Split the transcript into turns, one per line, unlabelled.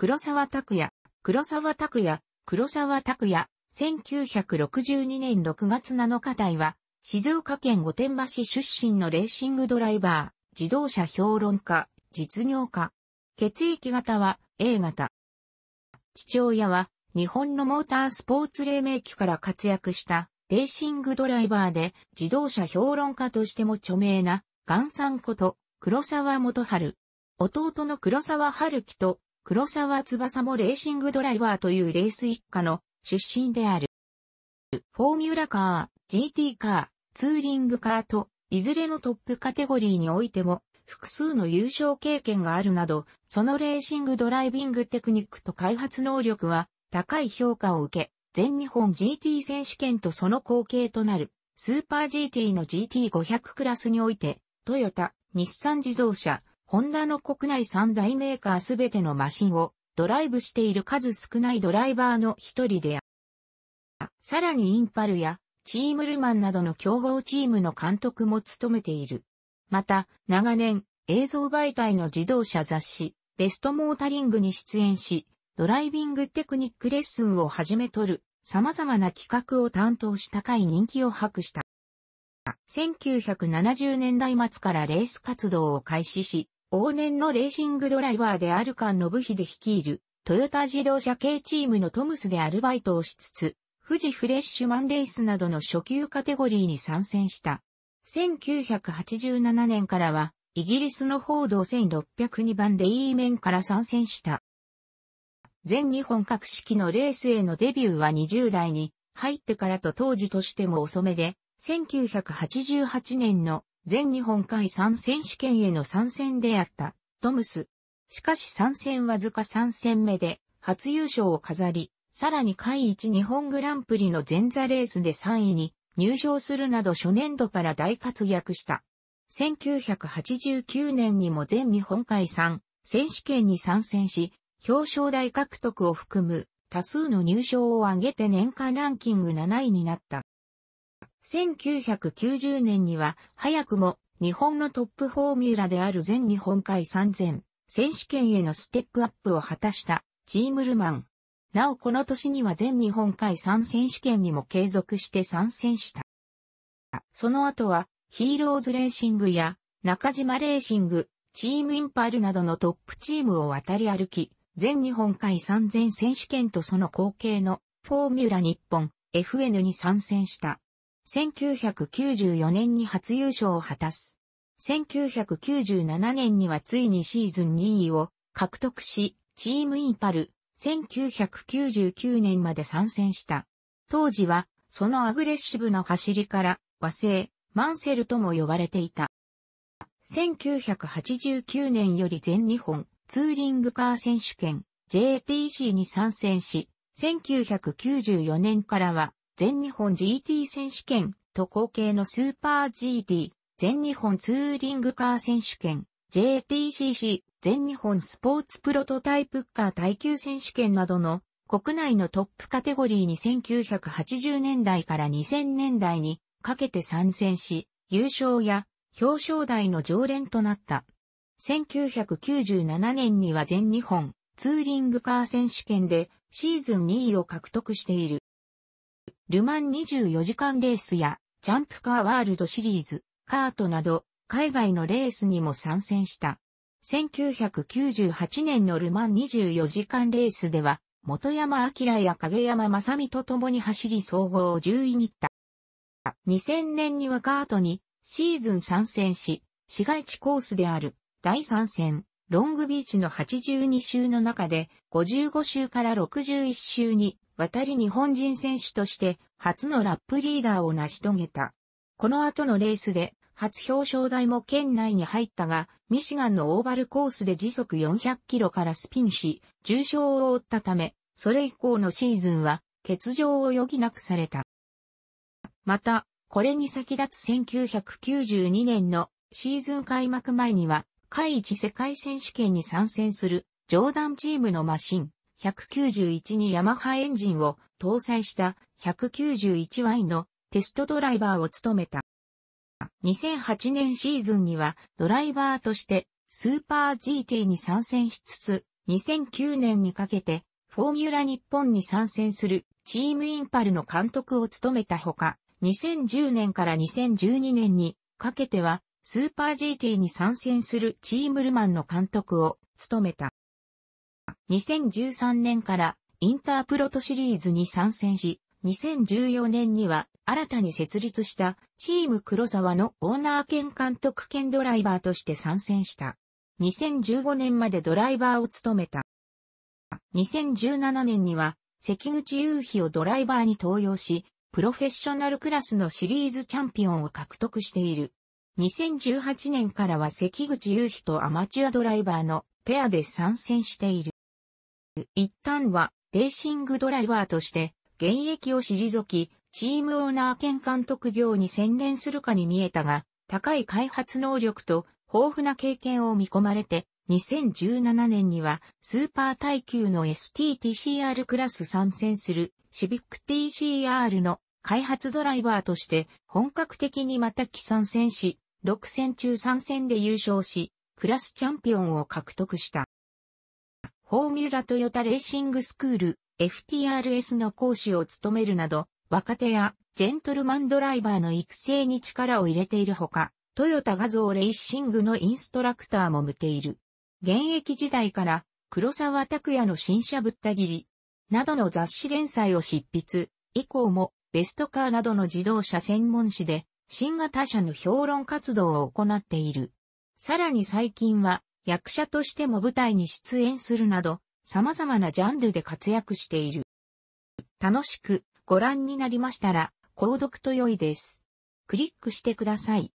黒沢拓也、黒沢拓也、黒沢拓也、1962年6月7日台は、静岡県御殿場市出身のレーシングドライバー、自動車評論家、実業家。血液型は A 型。父親は日本のモータースポーツ黎明期から活躍したレーシングドライバーで自動車評論家としても著名なガンさんこと黒沢元春。弟の黒沢春樹と黒沢翼もレーシングドライバーというレース一家の出身である。フォーミュラカー、GT カー、ツーリングカーと、いずれのトップカテゴリーにおいても、複数の優勝経験があるなど、そのレーシングドライビングテクニックと開発能力は高い評価を受け、全日本 GT 選手権とその後継となる、スーパー GT の GT500 クラスにおいて、トヨタ、日産自動車、ホンダの国内三大メーカーすべてのマシンをドライブしている数少ないドライバーの一人である。さらにインパルやチームルマンなどの競合チームの監督も務めている。また、長年、映像媒体の自動車雑誌、ベストモータリングに出演し、ドライビングテクニックレッスンをはじめとる、様々な企画を担当し高い人気を博した。1970年代末からレース活動を開始し、往年のレーシングドライバーである菅信秀率いる、トヨタ自動車系チームのトムスでアルバイトをしつつ、富士フレッシュマンレースなどの初級カテゴリーに参戦した。1987年からは、イギリスの報道1602番で E 面から参戦した。全日本各式のレースへのデビューは20代に入ってからと当時としても遅めで、1988年の全日本海産選手権への参戦であった、トムス。しかし参戦わずか3戦目で、初優勝を飾り、さらに海一日本グランプリの前座レースで3位に入賞するなど初年度から大活躍した。1989年にも全日本海3選手権に参戦し、表彰台獲得を含む多数の入賞を挙げて年間ランキング7位になった。1990年には早くも日本のトップフォーミュラである全日本海3000選手権へのステップアップを果たしたチームルマン。なおこの年には全日本海3選手権にも継続して参戦した。その後はヒーローズレーシングや中島レーシング、チームインパルなどのトップチームを渡り歩き、全日本海3000選手権とその後継のフォーミュラ日本 FN に参戦した。1994年に初優勝を果たす。1997年にはついにシーズン2位を獲得し、チームインパル、1999年まで参戦した。当時は、そのアグレッシブな走りから、和製、マンセルとも呼ばれていた。1989年より全日本ツーリングカー選手権 JTC に参戦し、1994年からは全日本 GT 選手権、と後継のスーパー GT、全日本ツーリングカー選手権、JTCC、全日本スポーツプロトタイプカー耐久選手権などの国内のトップカテゴリーに1980年代から2000年代にかけて参戦し、優勝や表彰台の常連となった。1997年には全日本ツーリングカー選手権でシーズン2位を獲得している。ルマン24時間レースや、ジャンプカーワールドシリーズ、カートなど、海外のレースにも参戦した。1998年のルマン24時間レースでは、元山明や影山正美と共に走り総合を10位に行った。2000年にはカートにシーズン参戦し、市街地コースである第3戦、ロングビーチの82周の中で55周から61周に渡り日本人選手として初のラップリーダーを成し遂げた。この後のレースで初表彰台も県内に入ったが、ミシガンのオーバルコースで時速400キロからスピンし、重傷を負ったため、それ以降のシーズンは欠場を余儀なくされた。また、これに先立つ1992年のシーズン開幕前には、第一世界選手権に参戦する、ジョーダンチームのマシン、191にヤマハエンジンを搭載した 191Y のテストドライバーを務めた。2008年シーズンにはドライバーとしてスーパー GT に参戦しつつ、2009年にかけてフォーミュラ日本に参戦するチームインパルの監督を務めたほか、2010年から2012年にかけてはスーパー GT に参戦するチームルマンの監督を務めた。2013年からインタープロトシリーズに参戦し、2014年には新たに設立したチーム黒沢のオーナー兼監督兼ドライバーとして参戦した。2015年までドライバーを務めた。2017年には関口雄飛をドライバーに登用し、プロフェッショナルクラスのシリーズチャンピオンを獲得している。2018年からは関口雄飛とアマチュアドライバーのペアで参戦している。一旦は、レーシングドライバーとして、現役を退き、チームオーナー兼監督業に専念するかに見えたが、高い開発能力と豊富な経験を見込まれて、2017年にはスーパー耐久の STTCR クラス参戦するシビック TCR の開発ドライバーとして本格的にまた帰参戦し、6戦中3戦で優勝し、クラスチャンピオンを獲得した。フォーミュラトヨタレーシングスクール FTRS の講師を務めるなど、若手やジェントルマンドライバーの育成に力を入れているほか、トヨタ画像レーシングのインストラクターも向けいる。現役時代から黒沢拓也の新車ぶった切り、などの雑誌連載を執筆、以降もベストカーなどの自動車専門誌で新型車の評論活動を行っている。さらに最近は役者としても舞台に出演するなど、様々なジャンルで活躍している。楽しくご覧になりましたら、購読と良いです。クリックしてください。